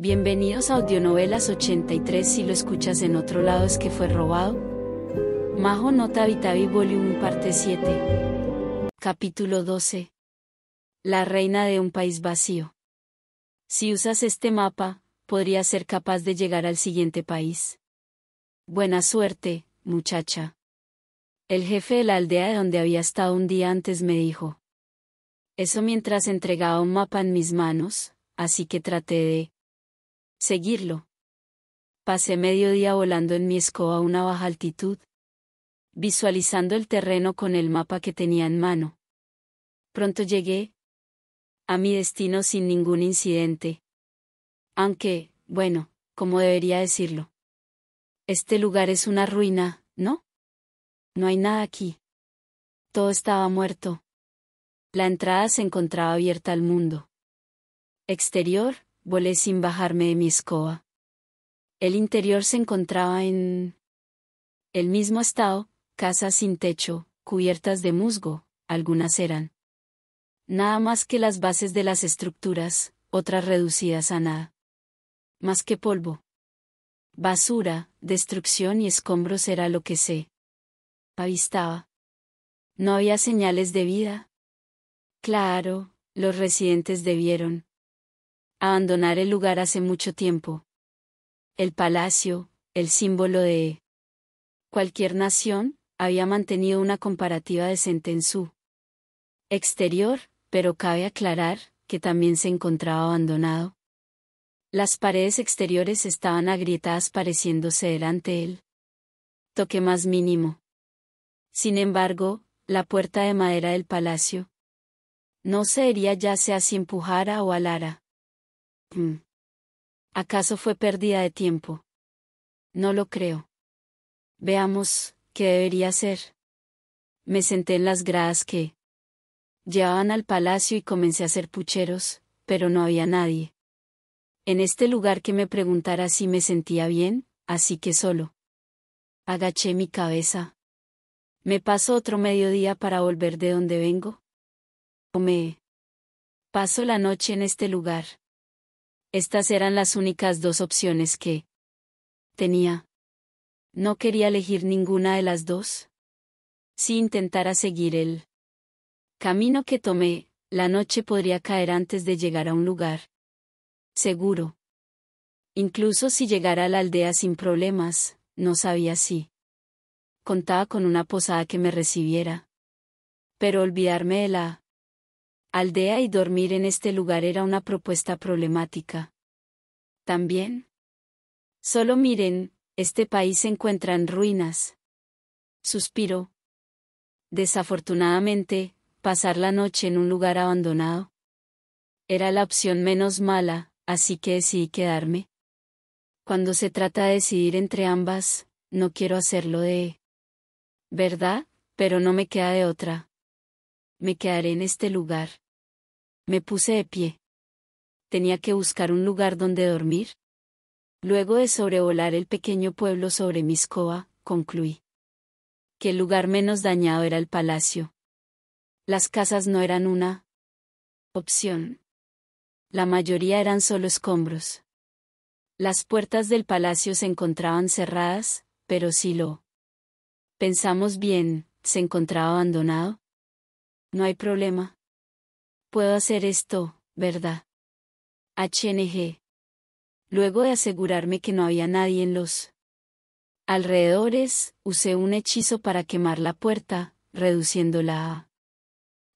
Bienvenidos a Audionovelas 83 si lo escuchas en otro lado es que fue robado. Majo Nota Vitavi Volumen Parte 7. Capítulo 12. La reina de un país vacío. Si usas este mapa, podrías ser capaz de llegar al siguiente país. Buena suerte, muchacha. El jefe de la aldea de donde había estado un día antes me dijo. Eso mientras entregaba un mapa en mis manos, así que traté de Seguirlo. Pasé medio día volando en mi escoba a una baja altitud, visualizando el terreno con el mapa que tenía en mano. Pronto llegué a mi destino sin ningún incidente. Aunque, bueno, como debería decirlo. Este lugar es una ruina, ¿no? No hay nada aquí. Todo estaba muerto. La entrada se encontraba abierta al mundo. Exterior, volé sin bajarme de mi escoba. El interior se encontraba en el mismo estado, casas sin techo, cubiertas de musgo, algunas eran nada más que las bases de las estructuras, otras reducidas a nada. Más que polvo. Basura, destrucción y escombros era lo que sé. avistaba. No había señales de vida. Claro, los residentes debieron abandonar el lugar hace mucho tiempo. El palacio, el símbolo de cualquier nación, había mantenido una comparativa decente en su exterior, pero cabe aclarar que también se encontraba abandonado. Las paredes exteriores estaban agrietadas pareciéndose delante ante él. Toque más mínimo. Sin embargo, la puerta de madera del palacio no se hería ya sea si empujara o alara Mm. ¿Acaso fue pérdida de tiempo? No lo creo. Veamos, ¿qué debería hacer? Me senté en las gradas que llevaban al palacio y comencé a hacer pucheros, pero no había nadie. En este lugar que me preguntara si me sentía bien, así que solo. Agaché mi cabeza. ¿Me paso otro mediodía para volver de donde vengo? ¿O me paso la noche en este lugar? Estas eran las únicas dos opciones que tenía. No quería elegir ninguna de las dos. Si intentara seguir el camino que tomé, la noche podría caer antes de llegar a un lugar. Seguro. Incluso si llegara a la aldea sin problemas, no sabía si contaba con una posada que me recibiera. Pero olvidarme de la aldea y dormir en este lugar era una propuesta problemática. También. Solo miren, este país se encuentra en ruinas. Suspiro. Desafortunadamente, pasar la noche en un lugar abandonado. Era la opción menos mala, así que decidí quedarme. Cuando se trata de decidir entre ambas, no quiero hacerlo de... ¿Verdad? Pero no me queda de otra me quedaré en este lugar. Me puse de pie. Tenía que buscar un lugar donde dormir. Luego de sobrevolar el pequeño pueblo sobre mi escoba, concluí. Que el lugar menos dañado era el palacio. Las casas no eran una opción. La mayoría eran solo escombros. Las puertas del palacio se encontraban cerradas, pero si lo pensamos bien, se encontraba abandonado. No hay problema. Puedo hacer esto, ¿verdad? HNG. Luego de asegurarme que no había nadie en los alrededores, usé un hechizo para quemar la puerta, reduciéndola a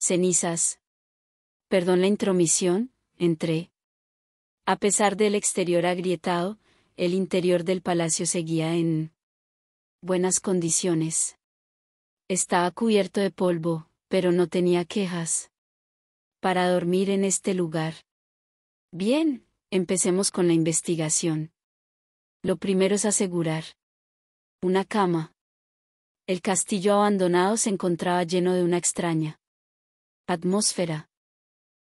cenizas. Perdón la intromisión, entré. A pesar del exterior agrietado, el interior del palacio seguía en buenas condiciones. Estaba cubierto de polvo, pero no tenía quejas. Para dormir en este lugar. Bien, empecemos con la investigación. Lo primero es asegurar. Una cama. El castillo abandonado se encontraba lleno de una extraña atmósfera.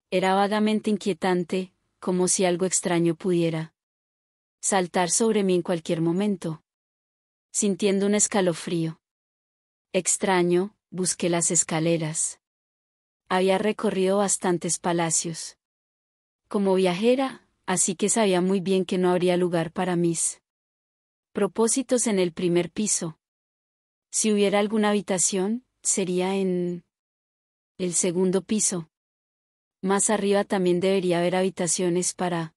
Era vagamente inquietante, como si algo extraño pudiera saltar sobre mí en cualquier momento. Sintiendo un escalofrío extraño, busqué las escaleras. Había recorrido bastantes palacios. Como viajera, así que sabía muy bien que no habría lugar para mis propósitos en el primer piso. Si hubiera alguna habitación, sería en el segundo piso. Más arriba también debería haber habitaciones para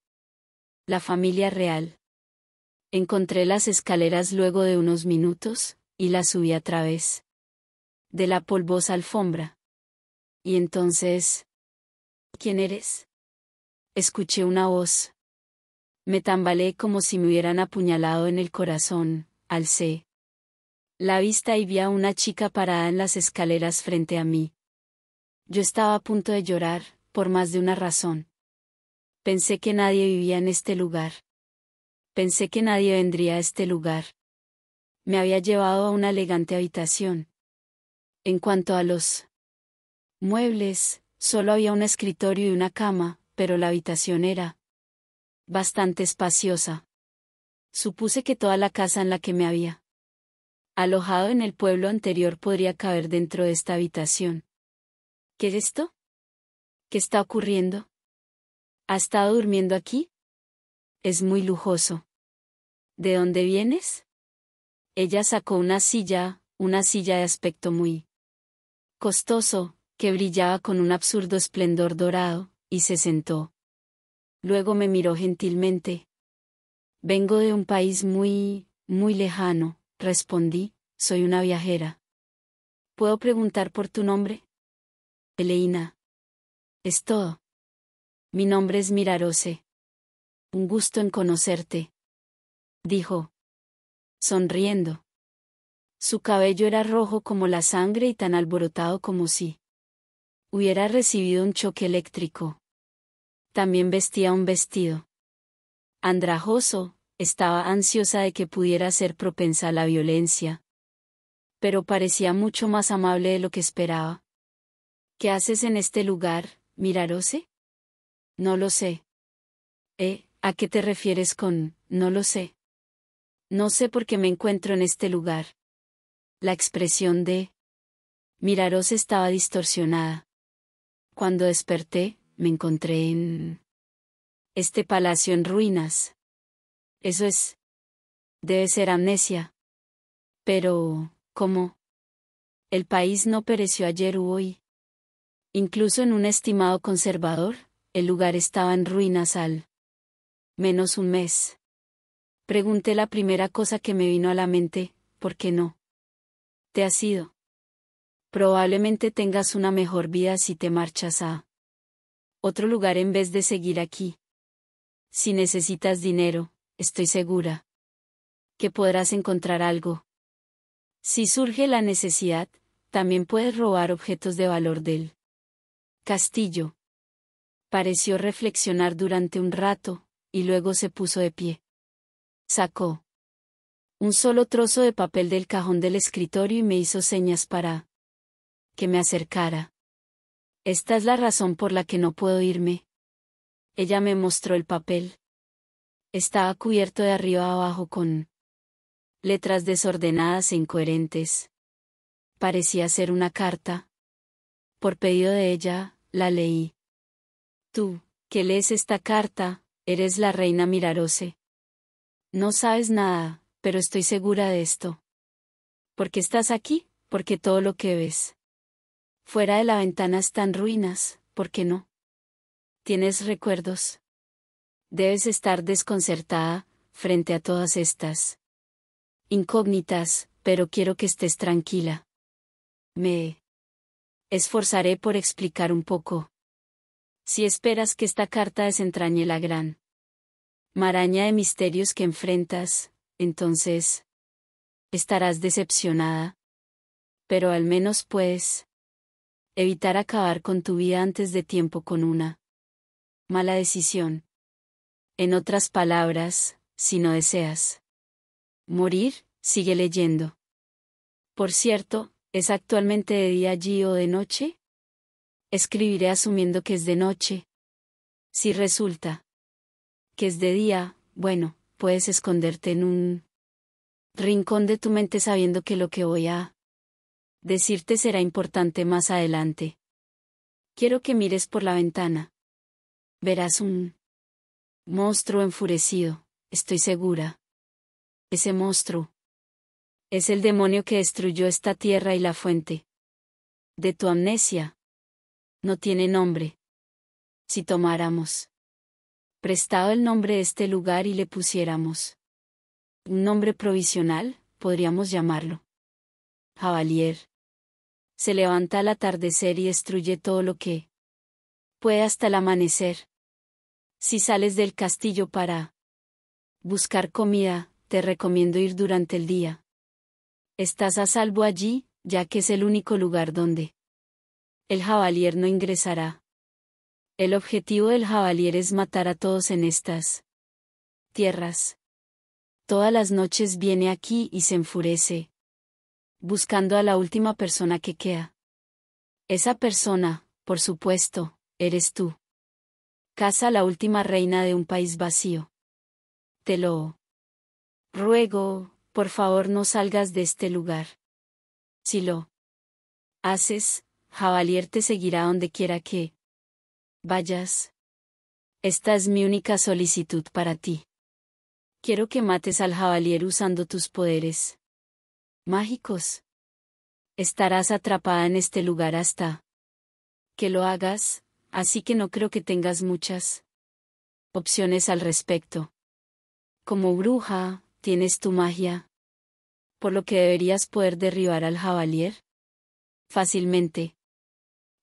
la familia real. Encontré las escaleras luego de unos minutos, y las subí a través de la polvosa alfombra. Y entonces... ¿Quién eres? Escuché una voz. Me tambaleé como si me hubieran apuñalado en el corazón, alcé. La vista y vi a una chica parada en las escaleras frente a mí. Yo estaba a punto de llorar, por más de una razón. Pensé que nadie vivía en este lugar. Pensé que nadie vendría a este lugar. Me había llevado a una elegante habitación. En cuanto a los muebles, solo había un escritorio y una cama, pero la habitación era bastante espaciosa. Supuse que toda la casa en la que me había alojado en el pueblo anterior podría caber dentro de esta habitación. ¿Qué es esto? ¿Qué está ocurriendo? ¿Ha estado durmiendo aquí? Es muy lujoso. ¿De dónde vienes? Ella sacó una silla, una silla de aspecto muy costoso, que brillaba con un absurdo esplendor dorado, y se sentó. Luego me miró gentilmente. Vengo de un país muy, muy lejano, respondí, soy una viajera. ¿Puedo preguntar por tu nombre? Eleina. Es todo. Mi nombre es Mirarose. Un gusto en conocerte. Dijo. Sonriendo. Su cabello era rojo como la sangre y tan alborotado como si hubiera recibido un choque eléctrico. También vestía un vestido. Andrajoso, estaba ansiosa de que pudiera ser propensa a la violencia. Pero parecía mucho más amable de lo que esperaba. ¿Qué haces en este lugar, Mirarose? No lo sé. ¿Eh? ¿A qué te refieres con, no lo sé? No sé por qué me encuentro en este lugar. La expresión de Miraros estaba distorsionada. Cuando desperté, me encontré en este palacio en ruinas. Eso es. Debe ser amnesia. Pero, ¿cómo? El país no pereció ayer u hoy. Incluso en un estimado conservador, el lugar estaba en ruinas al menos un mes. Pregunté la primera cosa que me vino a la mente, ¿por qué no? te has sido. Probablemente tengas una mejor vida si te marchas a otro lugar en vez de seguir aquí. Si necesitas dinero, estoy segura que podrás encontrar algo. Si surge la necesidad, también puedes robar objetos de valor del castillo. Pareció reflexionar durante un rato, y luego se puso de pie. Sacó un solo trozo de papel del cajón del escritorio y me hizo señas para que me acercara. Esta es la razón por la que no puedo irme. Ella me mostró el papel. Estaba cubierto de arriba a abajo con letras desordenadas e incoherentes. Parecía ser una carta. Por pedido de ella, la leí. Tú, que lees esta carta, eres la reina Mirarose. No sabes nada, pero estoy segura de esto. Porque estás aquí, porque todo lo que ves. Fuera de la ventana están ruinas, ¿por qué no? Tienes recuerdos. Debes estar desconcertada, frente a todas estas incógnitas, pero quiero que estés tranquila. Me esforzaré por explicar un poco. Si esperas que esta carta desentrañe la gran maraña de misterios que enfrentas, entonces, estarás decepcionada. Pero al menos puedes evitar acabar con tu vida antes de tiempo con una mala decisión. En otras palabras, si no deseas morir, sigue leyendo. Por cierto, ¿es actualmente de día allí o de noche? Escribiré asumiendo que es de noche. Si resulta que es de día, bueno, puedes esconderte en un rincón de tu mente sabiendo que lo que voy a decirte será importante más adelante. Quiero que mires por la ventana. Verás un monstruo enfurecido, estoy segura. Ese monstruo es el demonio que destruyó esta tierra y la fuente de tu amnesia. No tiene nombre. Si tomáramos prestado el nombre de este lugar y le pusiéramos un nombre provisional, podríamos llamarlo. Javalier. Se levanta al atardecer y destruye todo lo que puede hasta el amanecer. Si sales del castillo para buscar comida, te recomiendo ir durante el día. Estás a salvo allí, ya que es el único lugar donde el javalier no ingresará. El objetivo del Javalier es matar a todos en estas tierras. Todas las noches viene aquí y se enfurece, buscando a la última persona que queda. Esa persona, por supuesto, eres tú. Casa la última reina de un país vacío. Te lo ruego, por favor no salgas de este lugar. Si lo haces, Javalier te seguirá donde quiera que vayas. Esta es mi única solicitud para ti. Quiero que mates al jabalier usando tus poderes. Mágicos. Estarás atrapada en este lugar hasta que lo hagas, así que no creo que tengas muchas opciones al respecto. Como bruja, tienes tu magia, por lo que deberías poder derribar al jabalier fácilmente.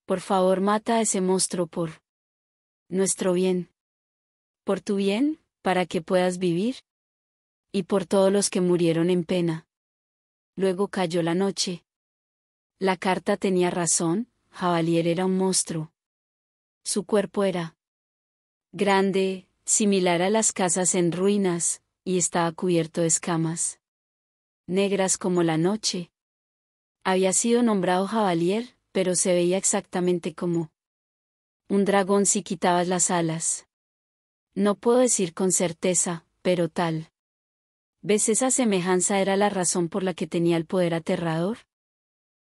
Por favor, mata a ese monstruo por nuestro bien. Por tu bien, para que puedas vivir. Y por todos los que murieron en pena. Luego cayó la noche. La carta tenía razón, Javalier era un monstruo. Su cuerpo era grande, similar a las casas en ruinas, y estaba cubierto de escamas. Negras como la noche. Había sido nombrado Javalier, pero se veía exactamente como un dragón si quitabas las alas. No puedo decir con certeza, pero tal. ¿Ves esa semejanza era la razón por la que tenía el poder aterrador?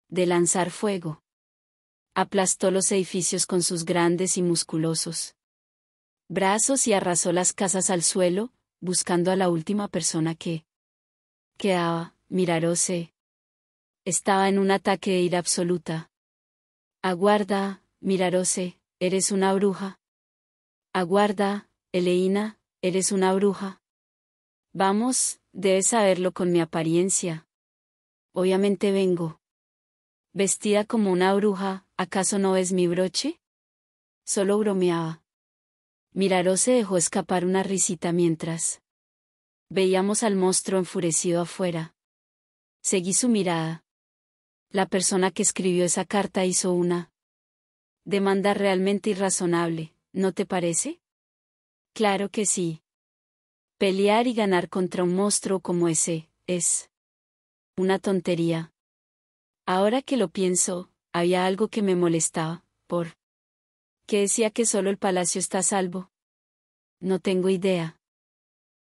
De lanzar fuego. Aplastó los edificios con sus grandes y musculosos brazos y arrasó las casas al suelo, buscando a la última persona que quedaba, Mirarose. Estaba en un ataque de ira absoluta. Aguarda, Mirarose, eres una bruja. Aguarda, Eleina, eres una bruja. Vamos, debes saberlo con mi apariencia. Obviamente vengo. Vestida como una bruja, ¿acaso no ves mi broche? Solo bromeaba. Miraró se dejó escapar una risita mientras. Veíamos al monstruo enfurecido afuera. Seguí su mirada. La persona que escribió esa carta hizo una Demanda realmente irrazonable, ¿no te parece? Claro que sí. Pelear y ganar contra un monstruo como ese, es una tontería. Ahora que lo pienso, había algo que me molestaba, por que decía que solo el palacio está salvo. No tengo idea.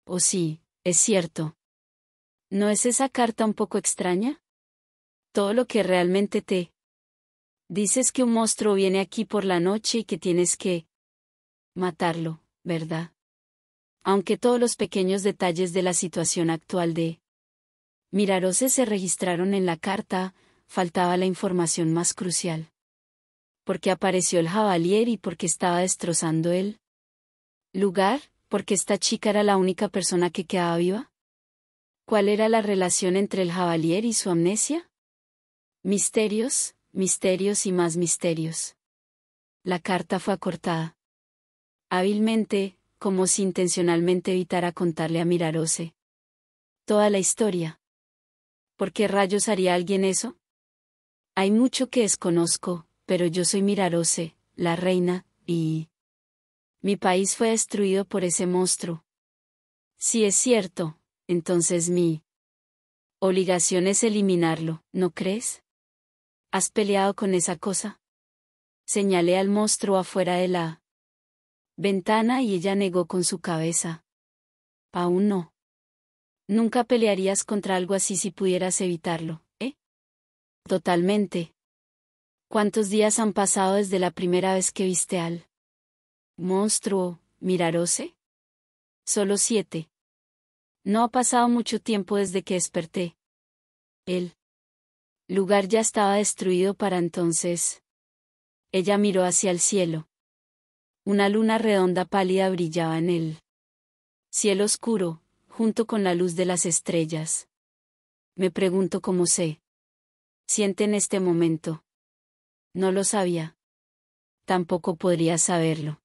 O oh, sí, es cierto. ¿No es esa carta un poco extraña? Todo lo que realmente te Dices que un monstruo viene aquí por la noche y que tienes que matarlo, ¿verdad? Aunque todos los pequeños detalles de la situación actual de Mirarose se registraron en la carta, faltaba la información más crucial. ¿Por qué apareció el jabalier y porque estaba destrozando el lugar, porque esta chica era la única persona que quedaba viva. ¿Cuál era la relación entre el jabalier y su amnesia? Misterios, Misterios y más misterios. La carta fue acortada. Hábilmente, como si intencionalmente evitara contarle a Mirarose. Toda la historia. ¿Por qué rayos haría alguien eso? Hay mucho que desconozco, pero yo soy Mirarose, la reina, y... Mi país fue destruido por ese monstruo. Si es cierto, entonces mi... obligación es eliminarlo, ¿no crees? ¿Has peleado con esa cosa? Señalé al monstruo afuera de la ventana y ella negó con su cabeza. Aún no. Nunca pelearías contra algo así si pudieras evitarlo, ¿eh? Totalmente. ¿Cuántos días han pasado desde la primera vez que viste al monstruo, Mirarose? Solo siete. No ha pasado mucho tiempo desde que desperté. Él lugar ya estaba destruido para entonces. Ella miró hacia el cielo. Una luna redonda pálida brillaba en él. Cielo oscuro, junto con la luz de las estrellas. Me pregunto cómo sé. Siente en este momento. No lo sabía. Tampoco podría saberlo.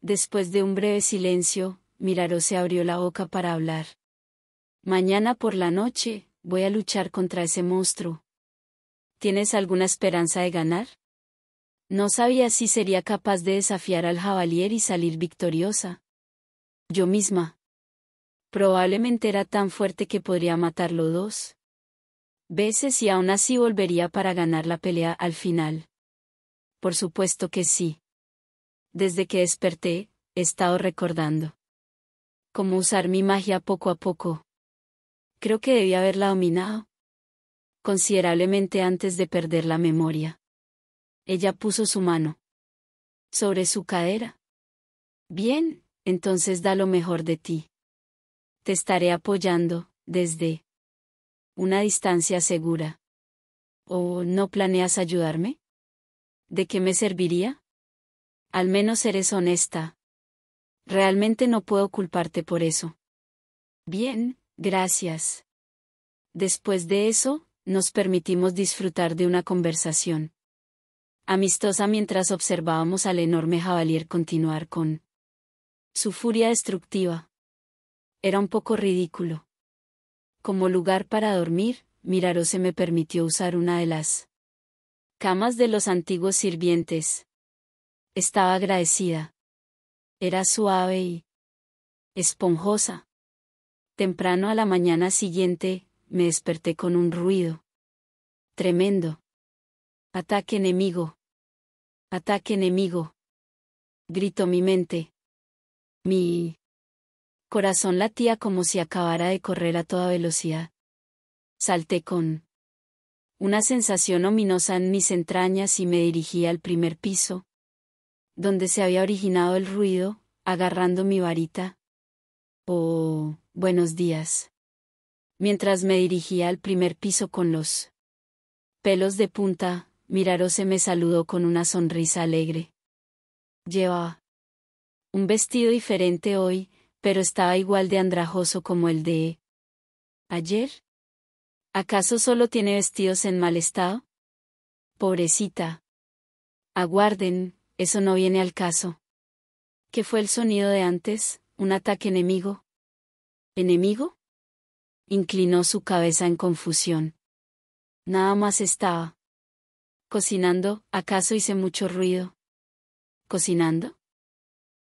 Después de un breve silencio, Miraro se abrió la boca para hablar. Mañana por la noche, voy a luchar contra ese monstruo. ¿Tienes alguna esperanza de ganar? No sabía si sería capaz de desafiar al Javalier y salir victoriosa. Yo misma. Probablemente era tan fuerte que podría matarlo dos veces y aún así volvería para ganar la pelea al final. Por supuesto que sí. Desde que desperté, he estado recordando. Cómo usar mi magia poco a poco. Creo que debía haberla dominado considerablemente antes de perder la memoria. Ella puso su mano sobre su cadera. Bien, entonces da lo mejor de ti. Te estaré apoyando, desde una distancia segura. ¿O no planeas ayudarme? ¿De qué me serviría? Al menos eres honesta. Realmente no puedo culparte por eso. Bien, gracias. Después de eso, nos permitimos disfrutar de una conversación amistosa mientras observábamos al enorme jabalier continuar con su furia destructiva. Era un poco ridículo. Como lugar para dormir, Mirarose se me permitió usar una de las camas de los antiguos sirvientes. Estaba agradecida. Era suave y esponjosa. Temprano a la mañana siguiente, me desperté con un ruido. Tremendo. Ataque enemigo. Ataque enemigo. Gritó mi mente. Mi corazón latía como si acabara de correr a toda velocidad. Salté con una sensación ominosa en mis entrañas y me dirigí al primer piso, donde se había originado el ruido, agarrando mi varita. Oh, buenos días mientras me dirigía al primer piso con los pelos de punta, Mirarose me saludó con una sonrisa alegre. Llevaba un vestido diferente hoy, pero estaba igual de andrajoso como el de ayer. ¿Acaso solo tiene vestidos en mal estado? Pobrecita. Aguarden, eso no viene al caso. ¿Qué fue el sonido de antes? ¿Un ataque enemigo? ¿Enemigo? Inclinó su cabeza en confusión. Nada más estaba. ¿Cocinando? ¿Acaso hice mucho ruido? ¿Cocinando?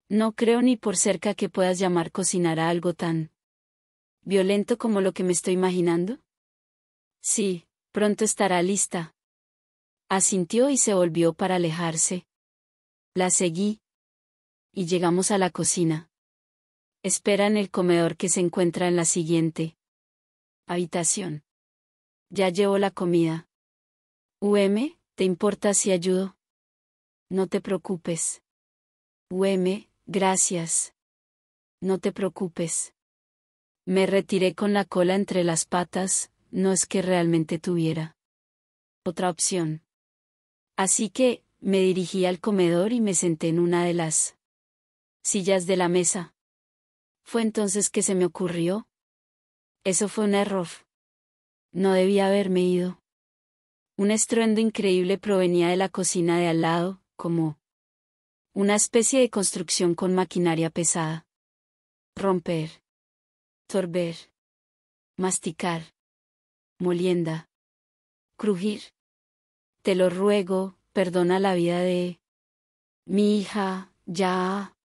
No creo ni por cerca que puedas llamar cocinar a algo tan violento como lo que me estoy imaginando. Sí, pronto estará lista. Asintió y se volvió para alejarse. La seguí. Y llegamos a la cocina. Espera en el comedor que se encuentra en la siguiente. Habitación. Ya llevo la comida. UM, ¿te importa si ayudo? No te preocupes. UM, gracias. No te preocupes. Me retiré con la cola entre las patas, no es que realmente tuviera. Otra opción. Así que, me dirigí al comedor y me senté en una de las sillas de la mesa. Fue entonces que se me ocurrió, eso fue un error. No debía haberme ido. Un estruendo increíble provenía de la cocina de al lado, como una especie de construcción con maquinaria pesada. Romper. Torber. Masticar. Molienda. Crujir. Te lo ruego, perdona la vida de mi hija, ya.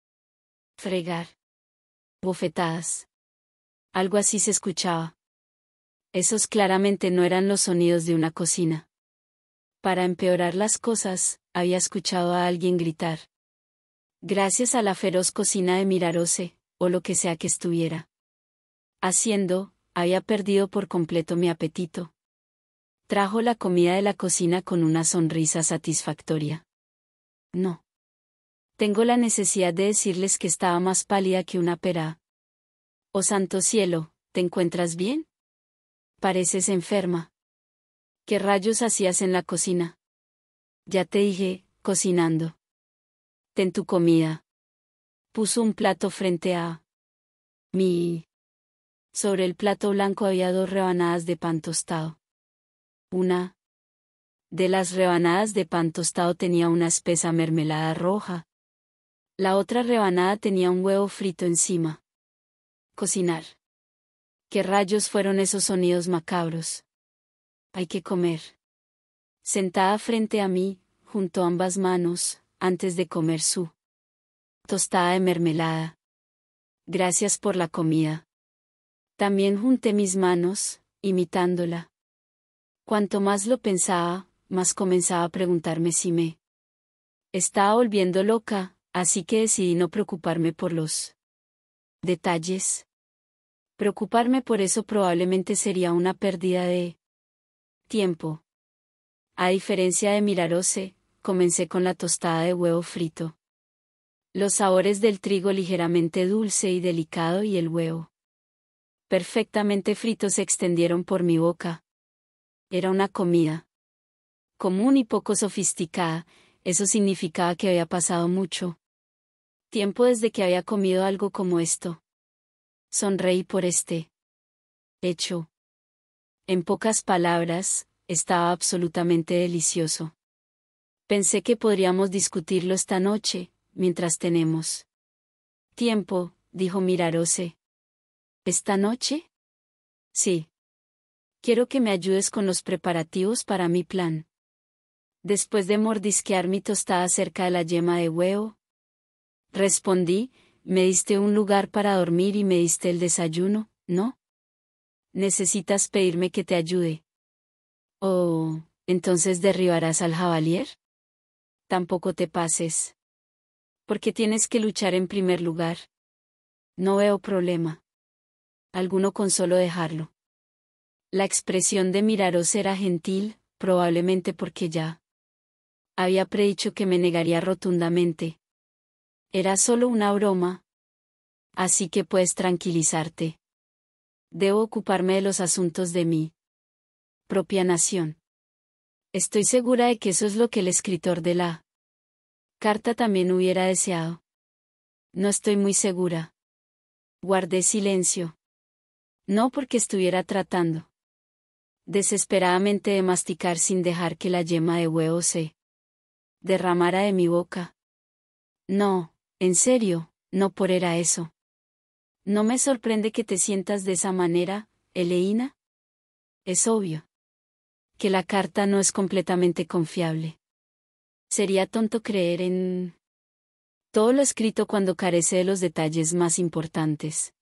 Fregar. Bofetadas. Algo así se escuchaba. Esos claramente no eran los sonidos de una cocina. Para empeorar las cosas, había escuchado a alguien gritar. Gracias a la feroz cocina de Mirarose, o lo que sea que estuviera. Haciendo, había perdido por completo mi apetito. Trajo la comida de la cocina con una sonrisa satisfactoria. No. Tengo la necesidad de decirles que estaba más pálida que una pera, Oh santo cielo, ¿te encuentras bien? Pareces enferma. ¿Qué rayos hacías en la cocina? Ya te dije, cocinando. Ten tu comida. Puso un plato frente a mi. Sobre el plato blanco había dos rebanadas de pan tostado. Una de las rebanadas de pan tostado tenía una espesa mermelada roja. La otra rebanada tenía un huevo frito encima. Cocinar. ¿Qué rayos fueron esos sonidos macabros? Hay que comer. Sentada frente a mí, junto ambas manos, antes de comer su tostada de mermelada. Gracias por la comida. También junté mis manos, imitándola. Cuanto más lo pensaba, más comenzaba a preguntarme si me estaba volviendo loca, así que decidí no preocuparme por los detalles. Preocuparme por eso probablemente sería una pérdida de tiempo. A diferencia de Mirarose, comencé con la tostada de huevo frito. Los sabores del trigo ligeramente dulce y delicado y el huevo perfectamente frito se extendieron por mi boca. Era una comida común y poco sofisticada, eso significaba que había pasado mucho Tiempo desde que había comido algo como esto. Sonreí por este hecho. En pocas palabras, estaba absolutamente delicioso. Pensé que podríamos discutirlo esta noche, mientras tenemos tiempo, dijo Mirarose. ¿Esta noche? Sí. Quiero que me ayudes con los preparativos para mi plan. Después de mordisquear mi tostada cerca de la yema de huevo, Respondí, me diste un lugar para dormir y me diste el desayuno, ¿no? Necesitas pedirme que te ayude. Oh, entonces derribarás al jabalier. Tampoco te pases. Porque tienes que luchar en primer lugar. No veo problema. Alguno con solo dejarlo. La expresión de Miraros era gentil, probablemente porque ya había predicho que me negaría rotundamente, era solo una broma. Así que puedes tranquilizarte. Debo ocuparme de los asuntos de mi propia nación. Estoy segura de que eso es lo que el escritor de la carta también hubiera deseado. No estoy muy segura. Guardé silencio. No porque estuviera tratando desesperadamente de masticar sin dejar que la yema de huevo se derramara de mi boca. No. En serio, no por era eso. No me sorprende que te sientas de esa manera, Eleína? Es obvio. Que la carta no es completamente confiable. Sería tonto creer en... Todo lo escrito cuando carece de los detalles más importantes.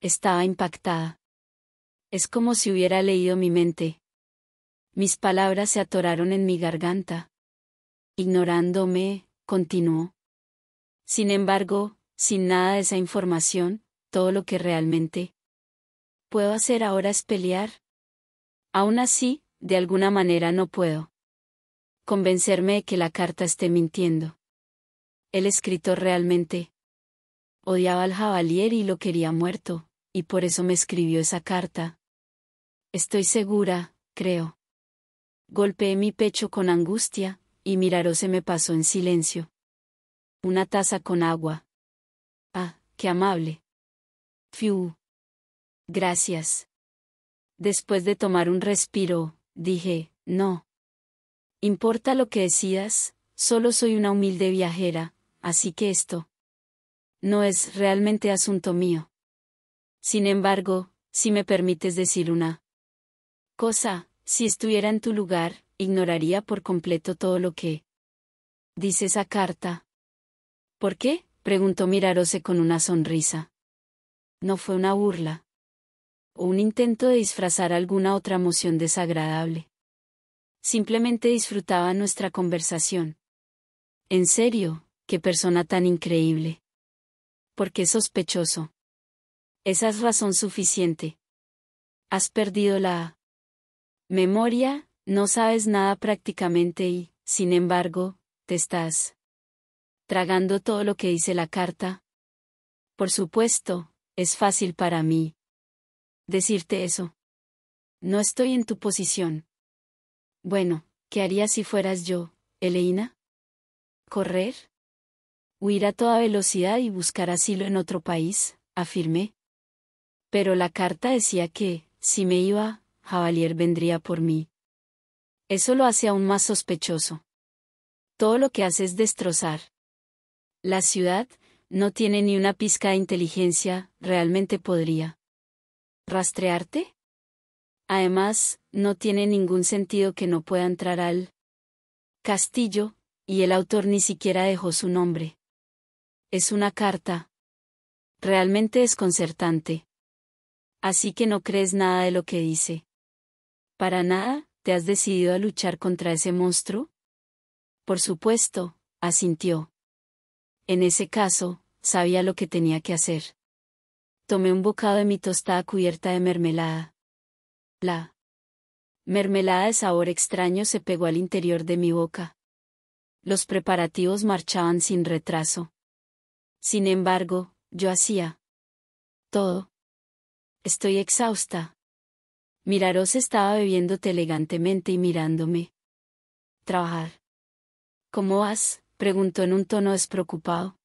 Estaba impactada. Es como si hubiera leído mi mente. Mis palabras se atoraron en mi garganta. Ignorándome, continuó. Sin embargo, sin nada de esa información, todo lo que realmente puedo hacer ahora es pelear. Aún así, de alguna manera no puedo convencerme de que la carta esté mintiendo. El escritor realmente odiaba al Javalier y lo quería muerto, y por eso me escribió esa carta. Estoy segura, creo. Golpeé mi pecho con angustia, y miraró, se me pasó en silencio. Una taza con agua. Ah, qué amable. Fiu. Gracias. Después de tomar un respiro, dije, no. Importa lo que decías, solo soy una humilde viajera, así que esto no es realmente asunto mío. Sin embargo, si me permites decir una cosa, si estuviera en tu lugar, ignoraría por completo todo lo que dice esa carta. ¿Por qué? preguntó Mirarose con una sonrisa. No fue una burla. O un intento de disfrazar alguna otra emoción desagradable. Simplemente disfrutaba nuestra conversación. En serio, qué persona tan increíble. ¿Por qué sospechoso? Esa es razón suficiente. Has perdido la memoria, no sabes nada prácticamente y, sin embargo, te estás tragando todo lo que dice la carta. Por supuesto, es fácil para mí decirte eso. No estoy en tu posición. Bueno, ¿qué haría si fueras yo, Eleina? ¿Correr? Huir a toda velocidad y buscar asilo en otro país, afirmé. Pero la carta decía que, si me iba, Javalier vendría por mí. Eso lo hace aún más sospechoso. Todo lo que hace es destrozar. La ciudad, no tiene ni una pizca de inteligencia, realmente podría. ¿Rastrearte? Además, no tiene ningún sentido que no pueda entrar al castillo, y el autor ni siquiera dejó su nombre. Es una carta. Realmente desconcertante. Así que no crees nada de lo que dice. Para nada, ¿te has decidido a luchar contra ese monstruo? Por supuesto, asintió. En ese caso, sabía lo que tenía que hacer. Tomé un bocado de mi tostada cubierta de mermelada. La mermelada de sabor extraño se pegó al interior de mi boca. Los preparativos marchaban sin retraso. Sin embargo, yo hacía todo. Estoy exhausta. Miraros estaba bebiéndote elegantemente y mirándome. Trabajar. ¿Cómo vas? preguntó en un tono despreocupado.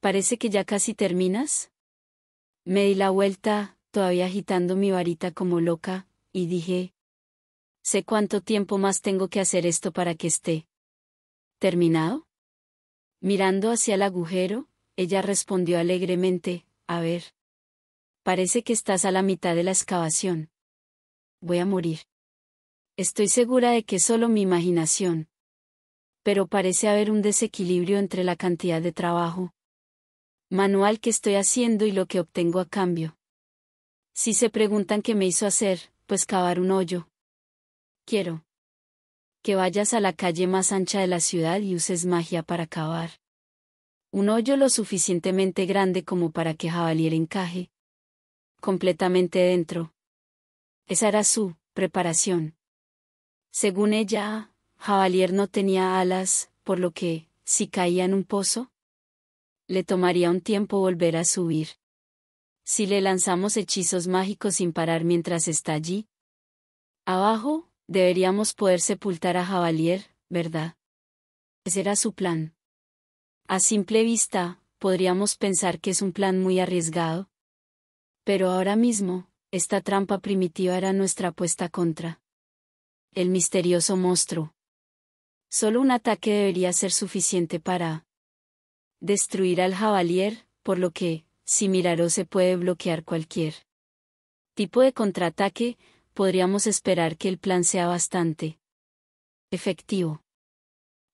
Parece que ya casi terminas. Me di la vuelta, todavía agitando mi varita como loca, y dije, sé cuánto tiempo más tengo que hacer esto para que esté. ¿Terminado? Mirando hacia el agujero, ella respondió alegremente, a ver. Parece que estás a la mitad de la excavación. Voy a morir. Estoy segura de que solo mi imaginación pero parece haber un desequilibrio entre la cantidad de trabajo manual que estoy haciendo y lo que obtengo a cambio. Si se preguntan qué me hizo hacer, pues cavar un hoyo. Quiero que vayas a la calle más ancha de la ciudad y uses magia para cavar. Un hoyo lo suficientemente grande como para que Jabalí encaje. Completamente dentro. Esa era su preparación. Según ella, Javalier no tenía alas, por lo que, si caía en un pozo, le tomaría un tiempo volver a subir. Si le lanzamos hechizos mágicos sin parar mientras está allí, abajo, deberíamos poder sepultar a Javalier, ¿verdad? Ese era su plan. A simple vista, podríamos pensar que es un plan muy arriesgado. Pero ahora mismo, esta trampa primitiva era nuestra apuesta contra el misterioso monstruo. Solo un ataque debería ser suficiente para destruir al Javalier, por lo que, si miraró se puede bloquear cualquier tipo de contraataque, podríamos esperar que el plan sea bastante efectivo.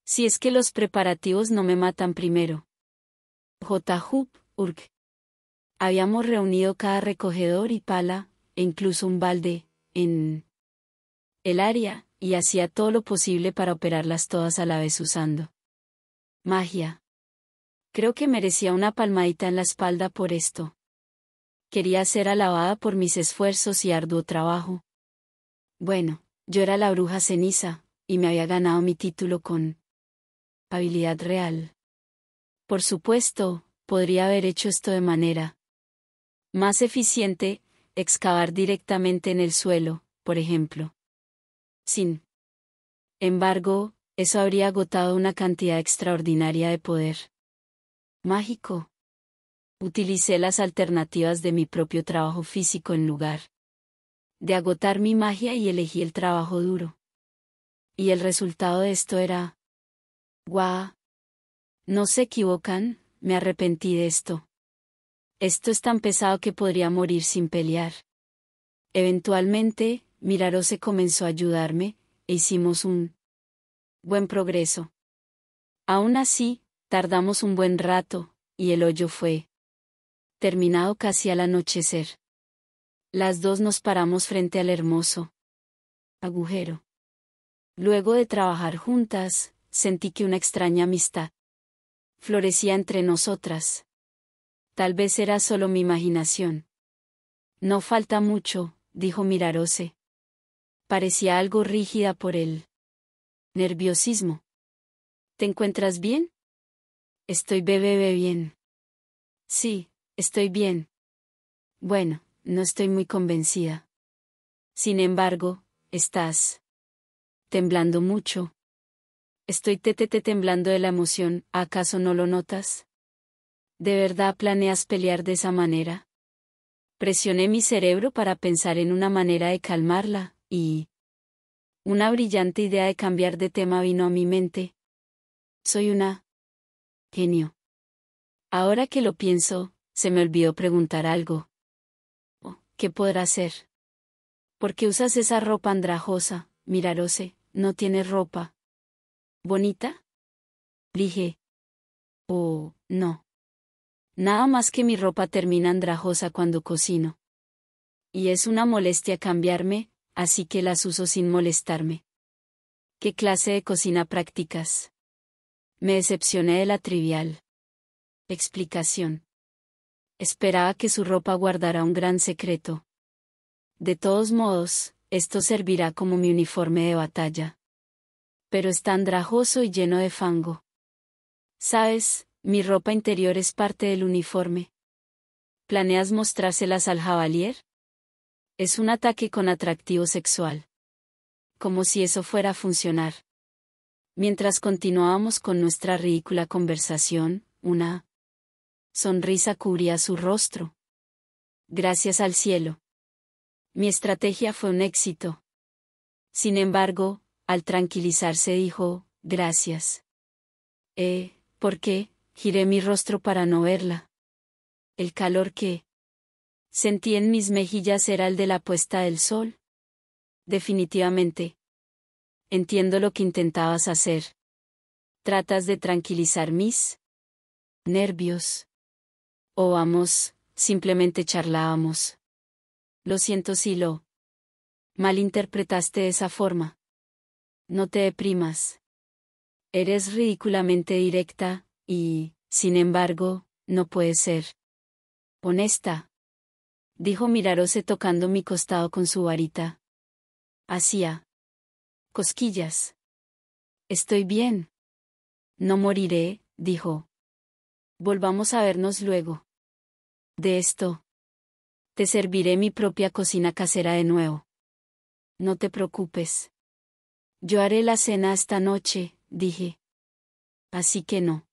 Si es que los preparativos no me matan primero. J. Urg. Habíamos reunido cada recogedor y pala, e incluso un balde, en el área, y hacía todo lo posible para operarlas todas a la vez usando magia. Creo que merecía una palmadita en la espalda por esto. Quería ser alabada por mis esfuerzos y arduo trabajo. Bueno, yo era la bruja ceniza, y me había ganado mi título con habilidad real. Por supuesto, podría haber hecho esto de manera más eficiente, excavar directamente en el suelo, por ejemplo. Sin embargo, eso habría agotado una cantidad extraordinaria de poder. Mágico. Utilicé las alternativas de mi propio trabajo físico en lugar de agotar mi magia y elegí el trabajo duro. Y el resultado de esto era... ¡Guau! No se equivocan, me arrepentí de esto. Esto es tan pesado que podría morir sin pelear. Eventualmente, Mirarose comenzó a ayudarme, e hicimos un buen progreso. Aún así, tardamos un buen rato, y el hoyo fue terminado casi al anochecer. Las dos nos paramos frente al hermoso agujero. Luego de trabajar juntas, sentí que una extraña amistad florecía entre nosotras. Tal vez era solo mi imaginación. No falta mucho, dijo Mirarose. Parecía algo rígida por el nerviosismo. ¿Te encuentras bien? Estoy bebé, bebé bien. Sí, estoy bien. Bueno, no estoy muy convencida. Sin embargo, estás temblando mucho. Estoy tete te, temblando de la emoción, ¿acaso no lo notas? ¿De verdad planeas pelear de esa manera? Presioné mi cerebro para pensar en una manera de calmarla, y... Una brillante idea de cambiar de tema vino a mi mente. Soy una... genio. Ahora que lo pienso, se me olvidó preguntar algo. Oh, ¿Qué podrá ser? ¿Por qué usas esa ropa andrajosa? Mirarose, no tienes ropa. ¿Bonita? Dije. Oh, no. Nada más que mi ropa termina andrajosa cuando cocino. Y es una molestia cambiarme, así que las uso sin molestarme. ¿Qué clase de cocina practicas? Me decepcioné de la trivial. Explicación. Esperaba que su ropa guardara un gran secreto. De todos modos, esto servirá como mi uniforme de batalla. Pero es tan drajoso y lleno de fango. Sabes, mi ropa interior es parte del uniforme. ¿Planeas mostrárselas al jabalier? Es un ataque con atractivo sexual. Como si eso fuera a funcionar. Mientras continuábamos con nuestra ridícula conversación, una sonrisa cubría su rostro. Gracias al cielo. Mi estrategia fue un éxito. Sin embargo, al tranquilizarse dijo, gracias. Eh, ¿por qué? Giré mi rostro para no verla. El calor que Sentí en mis mejillas era el de la puesta del sol. Definitivamente. Entiendo lo que intentabas hacer. Tratas de tranquilizar mis nervios. O oh, vamos, simplemente charlábamos. Lo siento si lo malinterpretaste esa forma. No te deprimas. Eres ridículamente directa, y, sin embargo, no puede ser honesta dijo Mirarose tocando mi costado con su varita. Hacía cosquillas. Estoy bien. No moriré, dijo. Volvamos a vernos luego. De esto. Te serviré mi propia cocina casera de nuevo. No te preocupes. Yo haré la cena esta noche, dije. Así que no.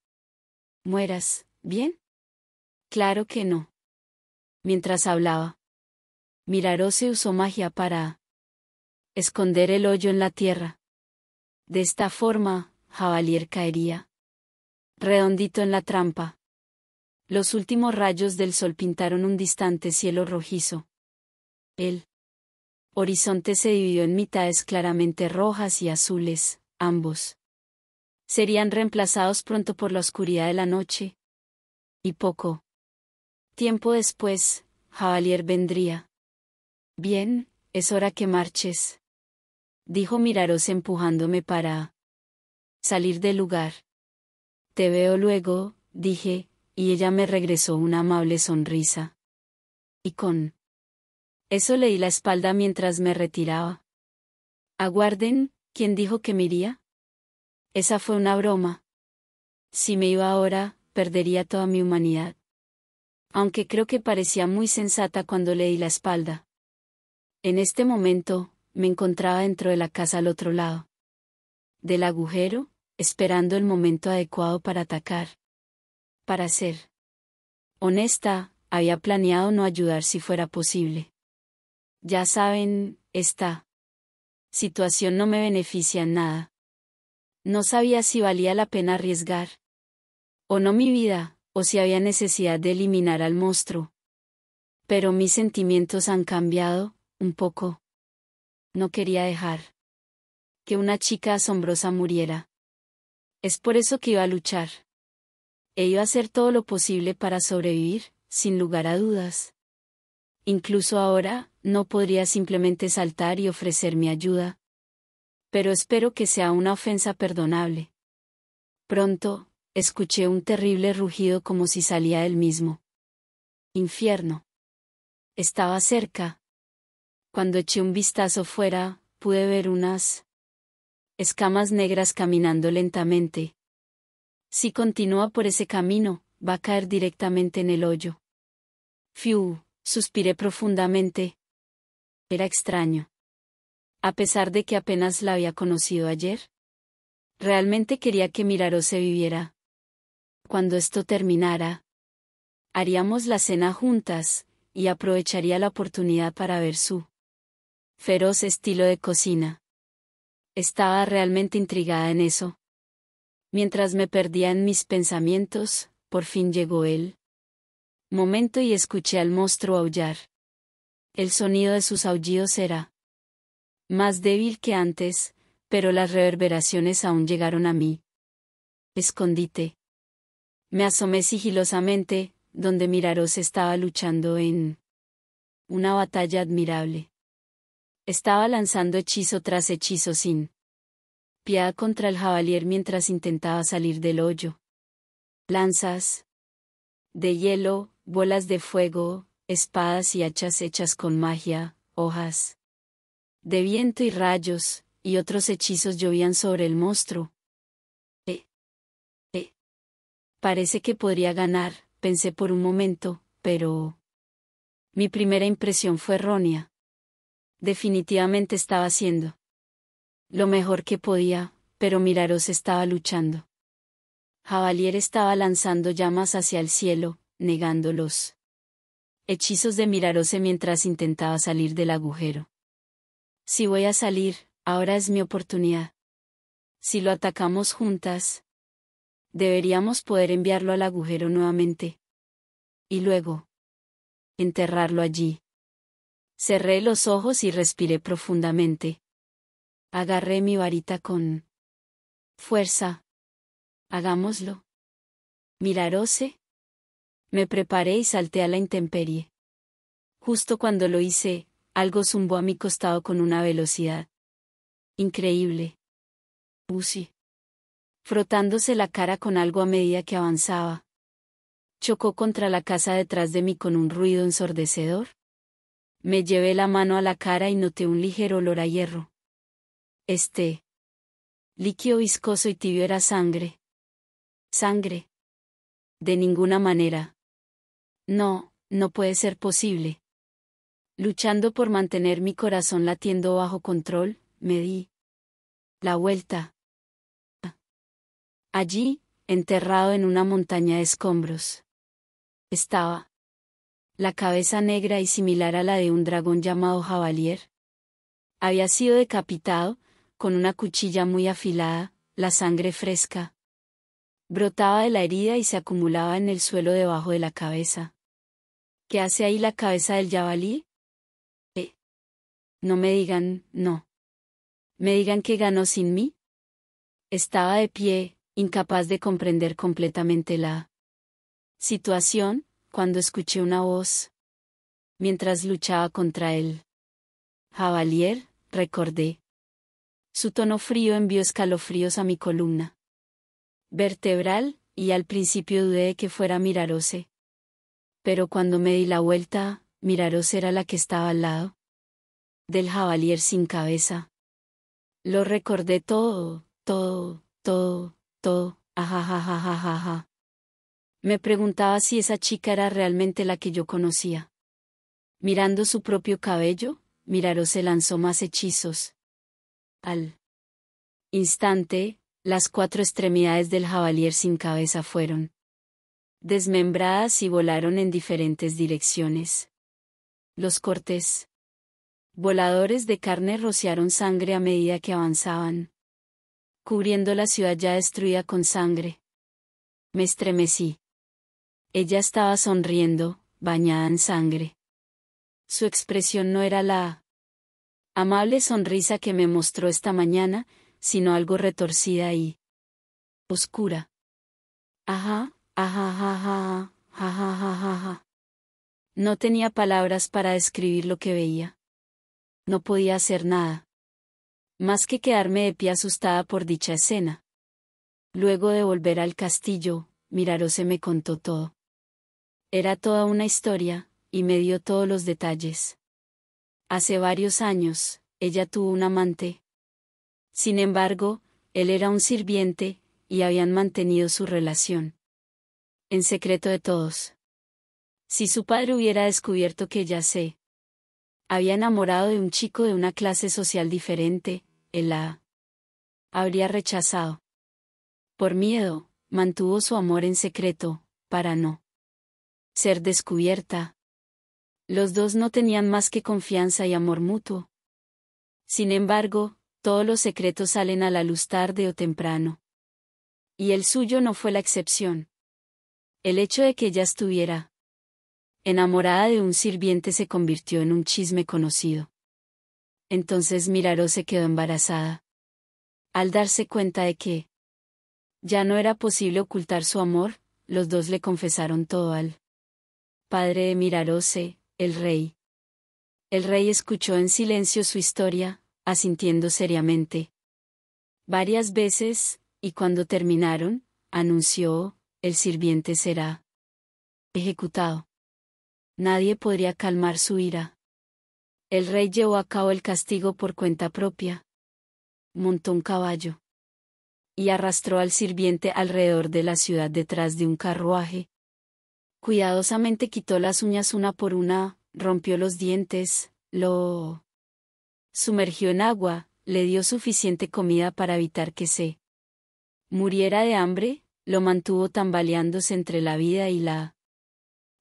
¿Mueras, bien? Claro que no. Mientras hablaba, Mirarose usó magia para esconder el hoyo en la tierra. De esta forma, Javalier caería redondito en la trampa. Los últimos rayos del sol pintaron un distante cielo rojizo. El horizonte se dividió en mitades claramente rojas y azules, ambos. Serían reemplazados pronto por la oscuridad de la noche. Y poco Tiempo después, Javalier vendría. Bien, es hora que marches. Dijo Miraros empujándome para salir del lugar. Te veo luego, dije, y ella me regresó una amable sonrisa. Y con eso le di la espalda mientras me retiraba. Aguarden, ¿quién dijo que me iría? Esa fue una broma. Si me iba ahora, perdería toda mi humanidad aunque creo que parecía muy sensata cuando le di la espalda. En este momento, me encontraba dentro de la casa al otro lado. Del agujero, esperando el momento adecuado para atacar. Para ser honesta, había planeado no ayudar si fuera posible. Ya saben, esta situación no me beneficia en nada. No sabía si valía la pena arriesgar. O no mi vida, o si había necesidad de eliminar al monstruo. Pero mis sentimientos han cambiado, un poco. No quería dejar que una chica asombrosa muriera. Es por eso que iba a luchar. E iba a hacer todo lo posible para sobrevivir, sin lugar a dudas. Incluso ahora, no podría simplemente saltar y ofrecer mi ayuda. Pero espero que sea una ofensa perdonable. Pronto, escuché un terrible rugido como si salía del mismo. Infierno. Estaba cerca. Cuando eché un vistazo fuera, pude ver unas escamas negras caminando lentamente. Si continúa por ese camino, va a caer directamente en el hoyo. Fiu, suspiré profundamente. Era extraño. A pesar de que apenas la había conocido ayer, realmente quería que Miraro se viviera cuando esto terminara, haríamos la cena juntas, y aprovecharía la oportunidad para ver su feroz estilo de cocina. Estaba realmente intrigada en eso. Mientras me perdía en mis pensamientos, por fin llegó él. Momento y escuché al monstruo aullar. El sonido de sus aullidos era más débil que antes, pero las reverberaciones aún llegaron a mí. Escondite. Me asomé sigilosamente, donde Miraros estaba luchando en una batalla admirable. Estaba lanzando hechizo tras hechizo sin piada contra el jabalier mientras intentaba salir del hoyo. Lanzas de hielo, bolas de fuego, espadas y hachas hechas con magia, hojas de viento y rayos, y otros hechizos llovían sobre el monstruo, Parece que podría ganar, pensé por un momento, pero... Mi primera impresión fue errónea. Definitivamente estaba haciendo lo mejor que podía, pero Miraros estaba luchando. Javalier estaba lanzando llamas hacia el cielo, negándolos. hechizos de Mirarose mientras intentaba salir del agujero. Si voy a salir, ahora es mi oportunidad. Si lo atacamos juntas, Deberíamos poder enviarlo al agujero nuevamente. Y luego. Enterrarlo allí. Cerré los ojos y respiré profundamente. Agarré mi varita con fuerza. Hagámoslo. Mirarose. Me preparé y salté a la intemperie. Justo cuando lo hice, algo zumbó a mi costado con una velocidad. Increíble. Busi frotándose la cara con algo a medida que avanzaba. Chocó contra la casa detrás de mí con un ruido ensordecedor. Me llevé la mano a la cara y noté un ligero olor a hierro. Este líquido viscoso y tibio era sangre. Sangre. De ninguna manera. No, no puede ser posible. Luchando por mantener mi corazón latiendo bajo control, me di la vuelta. Allí, enterrado en una montaña de escombros, estaba la cabeza negra y similar a la de un dragón llamado Javalier. Había sido decapitado, con una cuchilla muy afilada, la sangre fresca. Brotaba de la herida y se acumulaba en el suelo debajo de la cabeza. ¿Qué hace ahí la cabeza del jabalí? ¿Eh? No me digan, no. ¿Me digan que ganó sin mí? Estaba de pie, incapaz de comprender completamente la situación, cuando escuché una voz. Mientras luchaba contra el Javalier, recordé. Su tono frío envió escalofríos a mi columna vertebral, y al principio dudé de que fuera Mirarose. Pero cuando me di la vuelta, Mirarose era la que estaba al lado del Javalier sin cabeza. Lo recordé todo, todo, todo, todo, ajajajajaja. Ah, Me preguntaba si esa chica era realmente la que yo conocía. Mirando su propio cabello, Miraro se lanzó más hechizos. Al instante, las cuatro extremidades del jabalier sin cabeza fueron desmembradas y volaron en diferentes direcciones. Los cortes voladores de carne rociaron sangre a medida que avanzaban cubriendo la ciudad ya destruida con sangre. Me estremecí. Ella estaba sonriendo, bañada en sangre. Su expresión no era la amable sonrisa que me mostró esta mañana, sino algo retorcida y oscura. Ajá, ajá, ajá, ajá, ajá, ajá. No tenía palabras para describir lo que veía. No podía hacer nada. Más que quedarme de pie asustada por dicha escena. Luego de volver al castillo, Mirarose me contó todo. Era toda una historia, y me dio todos los detalles. Hace varios años, ella tuvo un amante. Sin embargo, él era un sirviente, y habían mantenido su relación. En secreto de todos. Si su padre hubiera descubierto que ya sé, había enamorado de un chico de una clase social diferente, él habría rechazado. Por miedo, mantuvo su amor en secreto, para no ser descubierta. Los dos no tenían más que confianza y amor mutuo. Sin embargo, todos los secretos salen a la luz tarde o temprano. Y el suyo no fue la excepción. El hecho de que ella estuviera enamorada de un sirviente se convirtió en un chisme conocido entonces Mirarose quedó embarazada. Al darse cuenta de que ya no era posible ocultar su amor, los dos le confesaron todo al padre de Mirarose, el rey. El rey escuchó en silencio su historia, asintiendo seriamente. Varias veces, y cuando terminaron, anunció, el sirviente será ejecutado. Nadie podría calmar su ira. El rey llevó a cabo el castigo por cuenta propia. Montó un caballo. Y arrastró al sirviente alrededor de la ciudad detrás de un carruaje. Cuidadosamente quitó las uñas una por una, rompió los dientes, lo sumergió en agua, le dio suficiente comida para evitar que se muriera de hambre, lo mantuvo tambaleándose entre la vida y la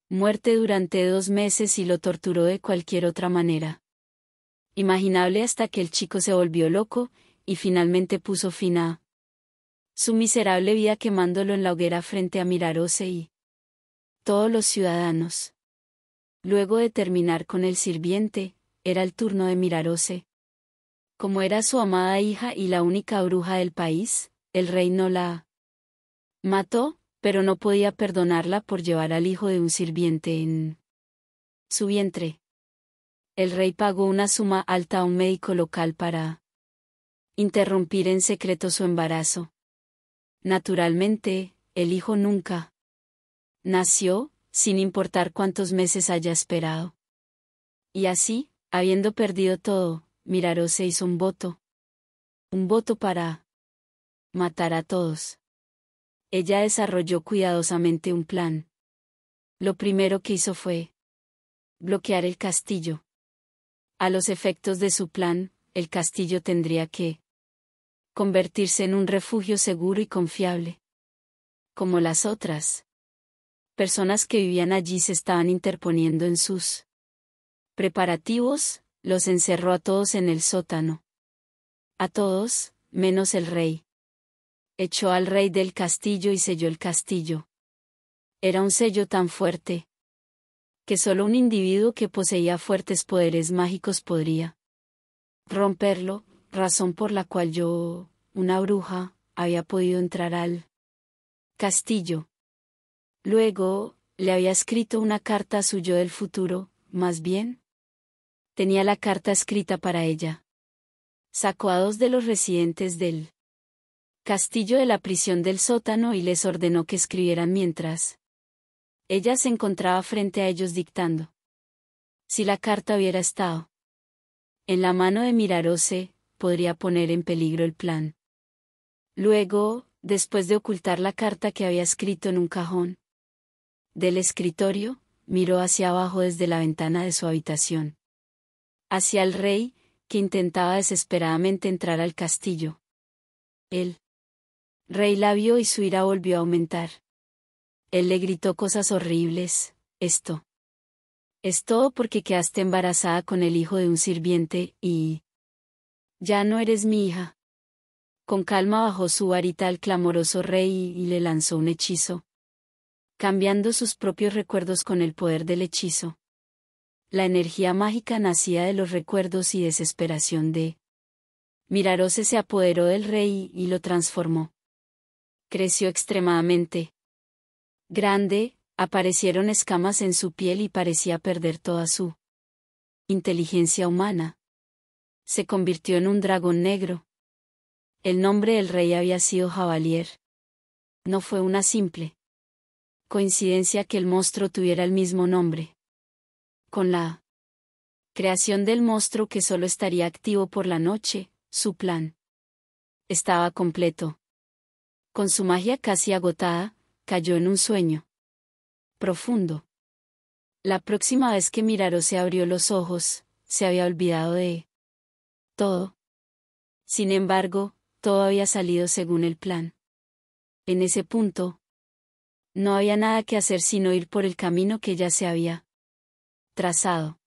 muerte durante dos meses y lo torturó de cualquier otra manera. Imaginable hasta que el chico se volvió loco, y finalmente puso fin a su miserable vida quemándolo en la hoguera frente a Mirarose y todos los ciudadanos. Luego de terminar con el sirviente, era el turno de Mirarose. Como era su amada hija y la única bruja del país, el rey no la mató, pero no podía perdonarla por llevar al hijo de un sirviente en su vientre. El rey pagó una suma alta a un médico local para interrumpir en secreto su embarazo. Naturalmente, el hijo nunca nació, sin importar cuántos meses haya esperado. Y así, habiendo perdido todo, Mirarose hizo un voto. Un voto para matar a todos. Ella desarrolló cuidadosamente un plan. Lo primero que hizo fue bloquear el castillo. A los efectos de su plan, el castillo tendría que convertirse en un refugio seguro y confiable. Como las otras personas que vivían allí se estaban interponiendo en sus preparativos, los encerró a todos en el sótano. A todos, menos el rey echó al rey del castillo y selló el castillo. Era un sello tan fuerte, que solo un individuo que poseía fuertes poderes mágicos podría romperlo, razón por la cual yo, una bruja, había podido entrar al castillo. Luego, le había escrito una carta suyo del futuro, más bien. Tenía la carta escrita para ella. Sacó a dos de los residentes del Castillo de la prisión del sótano y les ordenó que escribieran mientras ella se encontraba frente a ellos dictando. Si la carta hubiera estado en la mano de Mirarose, podría poner en peligro el plan. Luego, después de ocultar la carta que había escrito en un cajón del escritorio, miró hacia abajo desde la ventana de su habitación. Hacia el rey, que intentaba desesperadamente entrar al castillo. Él Rey la vio y su ira volvió a aumentar. Él le gritó cosas horribles, esto. Es todo porque quedaste embarazada con el hijo de un sirviente, y... Ya no eres mi hija. Con calma bajó su varita al clamoroso rey y, y le lanzó un hechizo. Cambiando sus propios recuerdos con el poder del hechizo. La energía mágica nacía de los recuerdos y desesperación de... Mirarose se apoderó del rey y lo transformó creció extremadamente grande, aparecieron escamas en su piel y parecía perder toda su inteligencia humana. Se convirtió en un dragón negro. El nombre del rey había sido Javalier. No fue una simple coincidencia que el monstruo tuviera el mismo nombre. Con la creación del monstruo que solo estaría activo por la noche, su plan estaba completo con su magia casi agotada, cayó en un sueño profundo. La próxima vez que Mirarose abrió los ojos, se había olvidado de todo. Sin embargo, todo había salido según el plan. En ese punto, no había nada que hacer sino ir por el camino que ya se había trazado.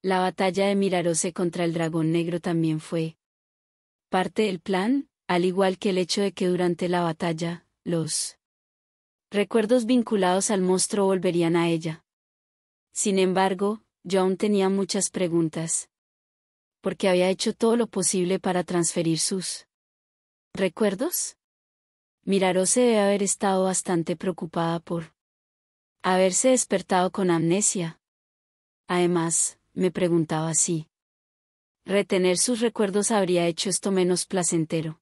La batalla de Mirarose contra el dragón negro también fue parte del plan, al igual que el hecho de que durante la batalla, los recuerdos vinculados al monstruo volverían a ella. Sin embargo, yo aún tenía muchas preguntas. Porque había hecho todo lo posible para transferir sus recuerdos. Mirarose debe haber estado bastante preocupada por haberse despertado con amnesia. Además, me preguntaba si retener sus recuerdos habría hecho esto menos placentero.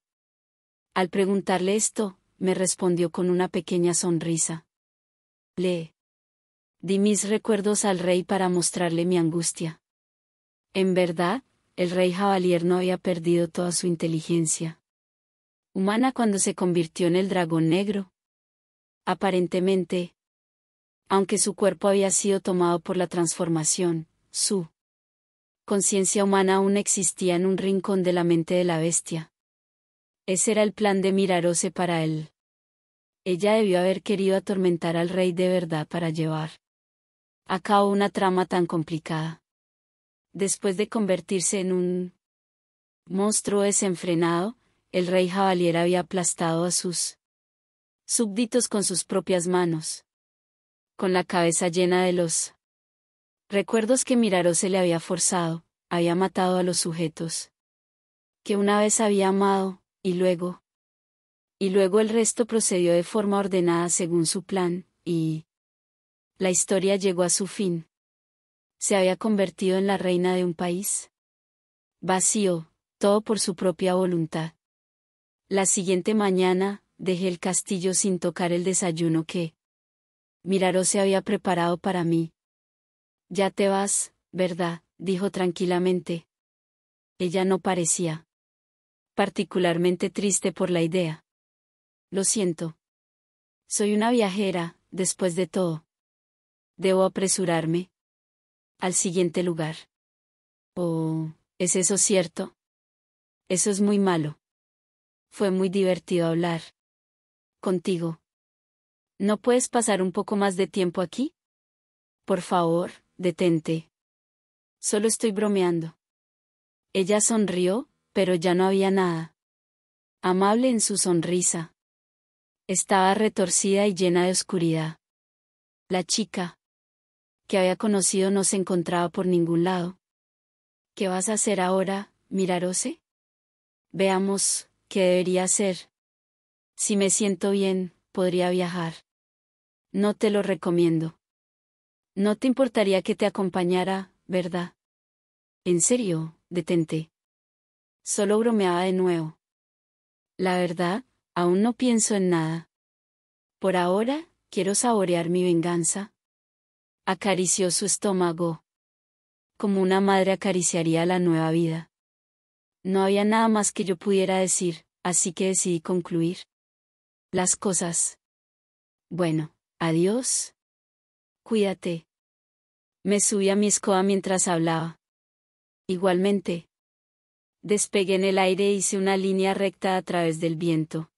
Al preguntarle esto, me respondió con una pequeña sonrisa. Le di mis recuerdos al rey para mostrarle mi angustia. En verdad, el rey jabalier no había perdido toda su inteligencia humana cuando se convirtió en el dragón negro. Aparentemente, aunque su cuerpo había sido tomado por la transformación, su conciencia humana aún existía en un rincón de la mente de la bestia. Ese era el plan de Mirarose para él. Ella debió haber querido atormentar al rey de verdad para llevar a cabo una trama tan complicada. Después de convertirse en un monstruo desenfrenado, el rey jabalier había aplastado a sus súbditos con sus propias manos. Con la cabeza llena de los recuerdos que Mirarose le había forzado, había matado a los sujetos que una vez había amado, y luego. Y luego el resto procedió de forma ordenada según su plan, y. La historia llegó a su fin. Se había convertido en la reina de un país. Vacío, todo por su propia voluntad. La siguiente mañana, dejé el castillo sin tocar el desayuno que Miraró se había preparado para mí. Ya te vas, ¿verdad? dijo tranquilamente. Ella no parecía particularmente triste por la idea. Lo siento. Soy una viajera, después de todo. Debo apresurarme. Al siguiente lugar. Oh, ¿es eso cierto? Eso es muy malo. Fue muy divertido hablar. Contigo. ¿No puedes pasar un poco más de tiempo aquí? Por favor, detente. Solo estoy bromeando. Ella sonrió, pero ya no había nada. Amable en su sonrisa. Estaba retorcida y llena de oscuridad. La chica que había conocido no se encontraba por ningún lado. ¿Qué vas a hacer ahora, Mirarose? Veamos, ¿qué debería hacer? Si me siento bien, podría viajar. No te lo recomiendo. No te importaría que te acompañara, ¿verdad? En serio, detente solo bromeaba de nuevo. La verdad, aún no pienso en nada. Por ahora, quiero saborear mi venganza. Acarició su estómago. Como una madre acariciaría la nueva vida. No había nada más que yo pudiera decir, así que decidí concluir. Las cosas. Bueno, adiós. Cuídate. Me subí a mi escoba mientras hablaba. Igualmente, Despegué en el aire e hice una línea recta a través del viento.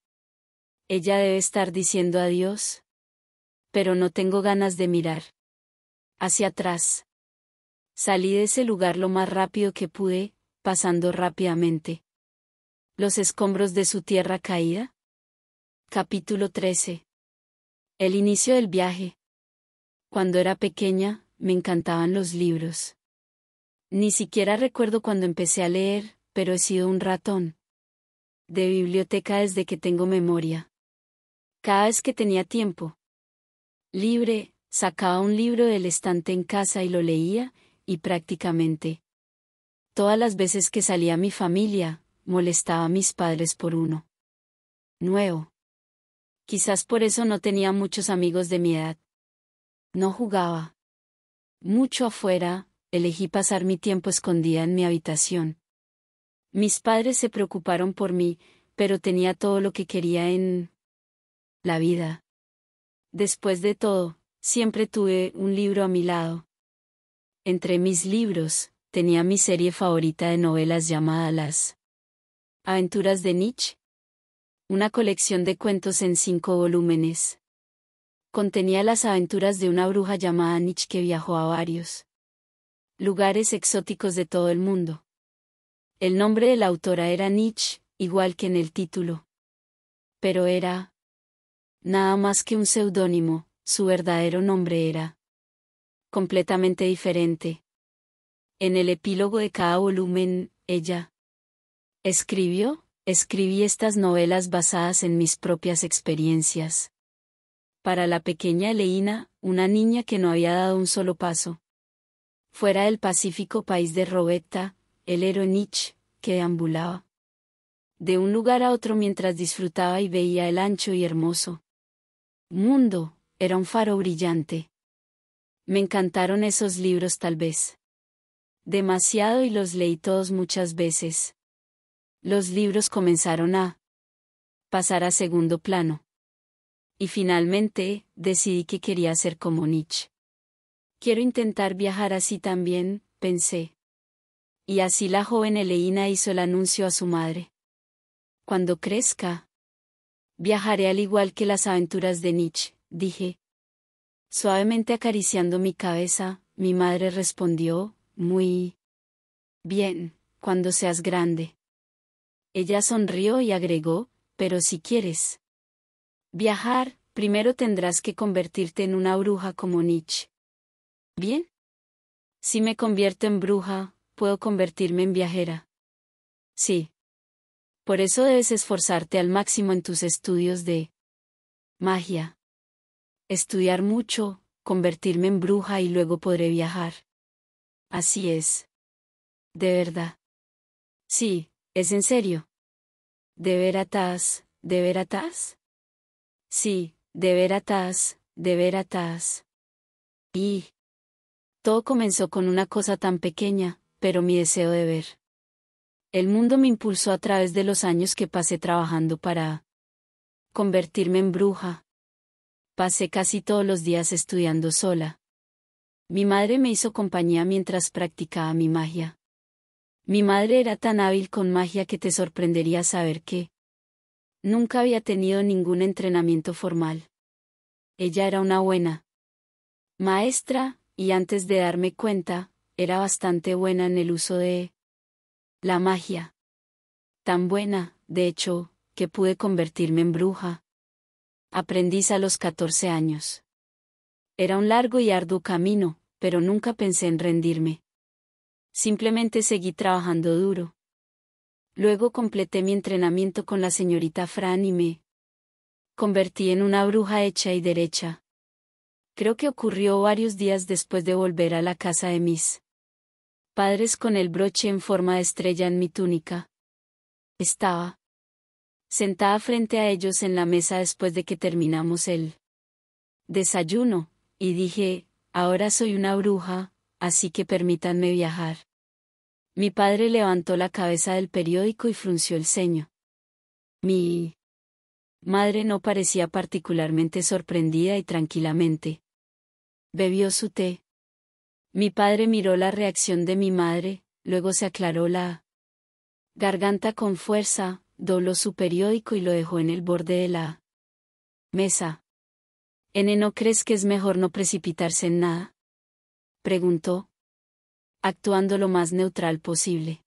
Ella debe estar diciendo adiós. Pero no tengo ganas de mirar. Hacia atrás. Salí de ese lugar lo más rápido que pude, pasando rápidamente. Los escombros de su tierra caída. Capítulo 13. El inicio del viaje. Cuando era pequeña, me encantaban los libros. Ni siquiera recuerdo cuando empecé a leer, pero he sido un ratón. De biblioteca desde que tengo memoria. Cada vez que tenía tiempo. Libre, sacaba un libro del estante en casa y lo leía, y prácticamente. Todas las veces que salía mi familia, molestaba a mis padres por uno. Nuevo. Quizás por eso no tenía muchos amigos de mi edad. No jugaba. Mucho afuera, elegí pasar mi tiempo escondida en mi habitación. Mis padres se preocuparon por mí, pero tenía todo lo que quería en la vida. Después de todo, siempre tuve un libro a mi lado. Entre mis libros, tenía mi serie favorita de novelas llamada Las Aventuras de Nietzsche. Una colección de cuentos en cinco volúmenes. Contenía las aventuras de una bruja llamada Nietzsche que viajó a varios lugares exóticos de todo el mundo. El nombre de la autora era Nietzsche, igual que en el título. Pero era nada más que un seudónimo, su verdadero nombre era completamente diferente. En el epílogo de cada volumen, ella escribió, escribí estas novelas basadas en mis propias experiencias. Para la pequeña Leína, una niña que no había dado un solo paso. Fuera del pacífico país de Roberta, el héroe Nietzsche, que ambulaba de un lugar a otro mientras disfrutaba y veía el ancho y hermoso mundo, era un faro brillante. Me encantaron esos libros tal vez. Demasiado y los leí todos muchas veces. Los libros comenzaron a pasar a segundo plano. Y finalmente, decidí que quería ser como Nietzsche. Quiero intentar viajar así también, pensé. Y así la joven eleína hizo el anuncio a su madre. Cuando crezca, viajaré al igual que las aventuras de Nietzsche, dije. Suavemente acariciando mi cabeza, mi madre respondió, muy bien, cuando seas grande. Ella sonrió y agregó, pero si quieres viajar, primero tendrás que convertirte en una bruja como Nietzsche. Bien. Si me convierto en bruja, puedo convertirme en viajera. Sí. Por eso debes esforzarte al máximo en tus estudios de magia. Estudiar mucho, convertirme en bruja y luego podré viajar. Así es. De verdad. Sí, es en serio. ¿De veratas, de veratas? Sí, de veratas, de veratas. Y todo comenzó con una cosa tan pequeña, pero mi deseo de ver. El mundo me impulsó a través de los años que pasé trabajando para convertirme en bruja. Pasé casi todos los días estudiando sola. Mi madre me hizo compañía mientras practicaba mi magia. Mi madre era tan hábil con magia que te sorprendería saber que nunca había tenido ningún entrenamiento formal. Ella era una buena maestra, y antes de darme cuenta, era bastante buena en el uso de la magia. Tan buena, de hecho, que pude convertirme en bruja. Aprendí a los 14 años. Era un largo y arduo camino, pero nunca pensé en rendirme. Simplemente seguí trabajando duro. Luego completé mi entrenamiento con la señorita Fran y me convertí en una bruja hecha y derecha. Creo que ocurrió varios días después de volver a la casa de Miss padres con el broche en forma de estrella en mi túnica. Estaba sentada frente a ellos en la mesa después de que terminamos el desayuno, y dije, ahora soy una bruja, así que permítanme viajar. Mi padre levantó la cabeza del periódico y frunció el ceño. Mi madre no parecía particularmente sorprendida y tranquilamente. Bebió su té. Mi padre miró la reacción de mi madre, luego se aclaró la garganta con fuerza, dobló su periódico y lo dejó en el borde de la mesa. ¿N no crees que es mejor no precipitarse en nada? preguntó, actuando lo más neutral posible.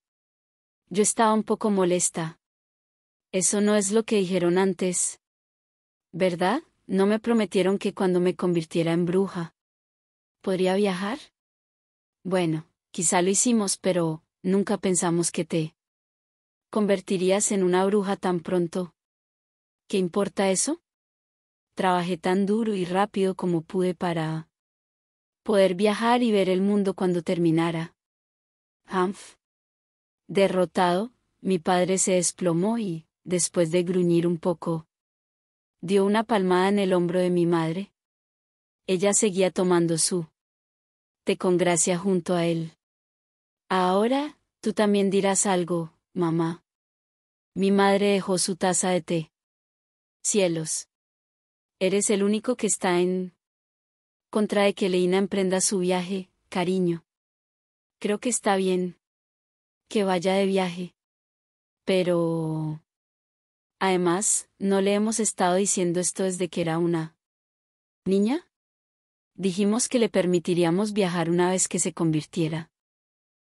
Yo estaba un poco molesta. Eso no es lo que dijeron antes. ¿Verdad? No me prometieron que cuando me convirtiera en bruja. ¿Podría viajar? Bueno, quizá lo hicimos, pero nunca pensamos que te convertirías en una bruja tan pronto. ¿Qué importa eso? Trabajé tan duro y rápido como pude para poder viajar y ver el mundo cuando terminara. Hanf. Derrotado, mi padre se desplomó y, después de gruñir un poco, dio una palmada en el hombro de mi madre. Ella seguía tomando su con gracia junto a él. Ahora, tú también dirás algo, mamá. Mi madre dejó su taza de té. Cielos. Eres el único que está en... Contra de que Leina emprenda su viaje, cariño. Creo que está bien. Que vaya de viaje. Pero... Además, no le hemos estado diciendo esto desde que era una... ¿Niña? dijimos que le permitiríamos viajar una vez que se convirtiera.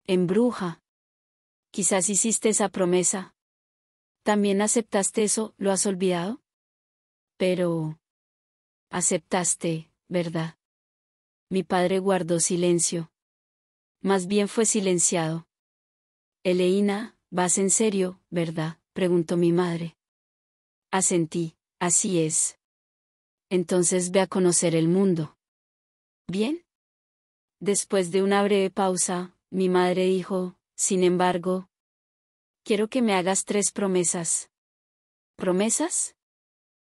En bruja. Quizás hiciste esa promesa. También aceptaste eso, ¿lo has olvidado? Pero... Aceptaste, ¿verdad? Mi padre guardó silencio. Más bien fue silenciado. Eleína, ¿vas en serio, verdad? preguntó mi madre. Asentí, así es. Entonces ve a conocer el mundo. ¿Bien? Después de una breve pausa, mi madre dijo, sin embargo, quiero que me hagas tres promesas. ¿Promesas?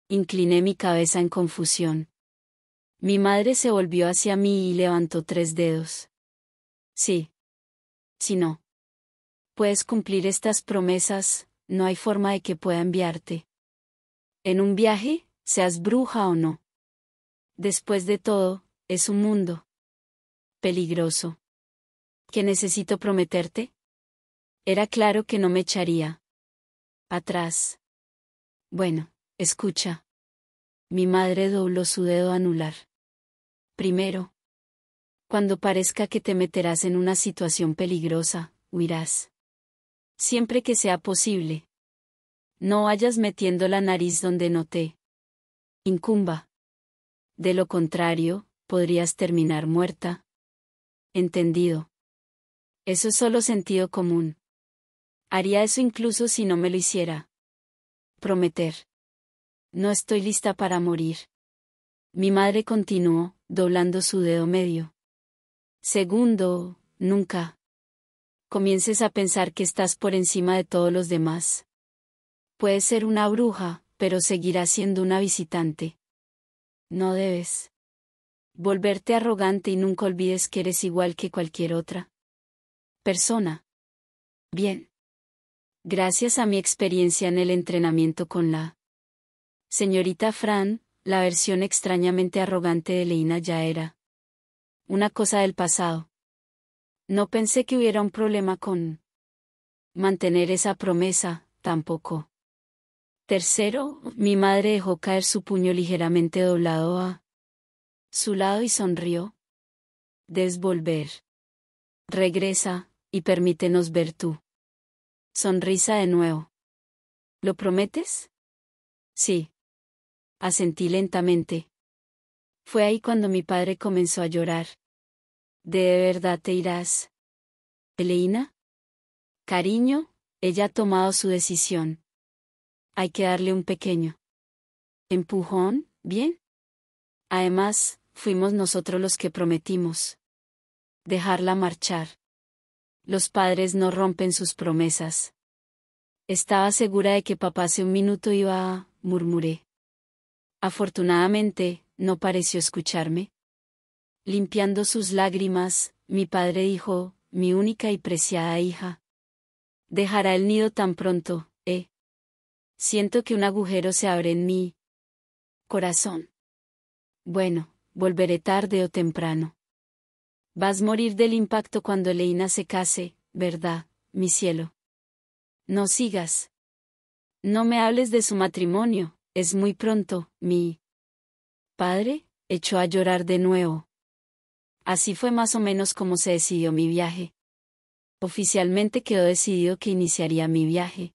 Incliné mi cabeza en confusión. Mi madre se volvió hacia mí y levantó tres dedos. Sí. Si no. Puedes cumplir estas promesas, no hay forma de que pueda enviarte. En un viaje, seas bruja o no. Después de todo, es un mundo peligroso. ¿Qué necesito prometerte? Era claro que no me echaría atrás. Bueno, escucha. Mi madre dobló su dedo anular. Primero, cuando parezca que te meterás en una situación peligrosa, huirás. Siempre que sea posible. No vayas metiendo la nariz donde no te incumba. De lo contrario, podrías terminar muerta. Entendido. Eso es solo sentido común. Haría eso incluso si no me lo hiciera. Prometer. No estoy lista para morir. Mi madre continuó, doblando su dedo medio. Segundo, nunca. Comiences a pensar que estás por encima de todos los demás. Puedes ser una bruja, pero seguirás siendo una visitante. No debes volverte arrogante y nunca olvides que eres igual que cualquier otra persona. Bien. Gracias a mi experiencia en el entrenamiento con la señorita Fran, la versión extrañamente arrogante de Leina ya era una cosa del pasado. No pensé que hubiera un problema con mantener esa promesa, tampoco. Tercero, mi madre dejó caer su puño ligeramente doblado a su lado y sonrió. Desvolver. Regresa, y permítenos ver tú. Sonrisa de nuevo. ¿Lo prometes? Sí. Asentí lentamente. Fue ahí cuando mi padre comenzó a llorar. ¿De verdad te irás? Eleina? Cariño, ella ha tomado su decisión. Hay que darle un pequeño empujón, ¿bien? Además, fuimos nosotros los que prometimos dejarla marchar. Los padres no rompen sus promesas. Estaba segura de que papá hace un minuto iba a... murmuré. Afortunadamente, no pareció escucharme. Limpiando sus lágrimas, mi padre dijo, mi única y preciada hija. Dejará el nido tan pronto, ¿eh? Siento que un agujero se abre en mi corazón. Bueno, volveré tarde o temprano. Vas a morir del impacto cuando Elena se case, ¿verdad, mi cielo? No sigas. No me hables de su matrimonio, es muy pronto, mi padre, echó a llorar de nuevo. Así fue más o menos como se decidió mi viaje. Oficialmente quedó decidido que iniciaría mi viaje.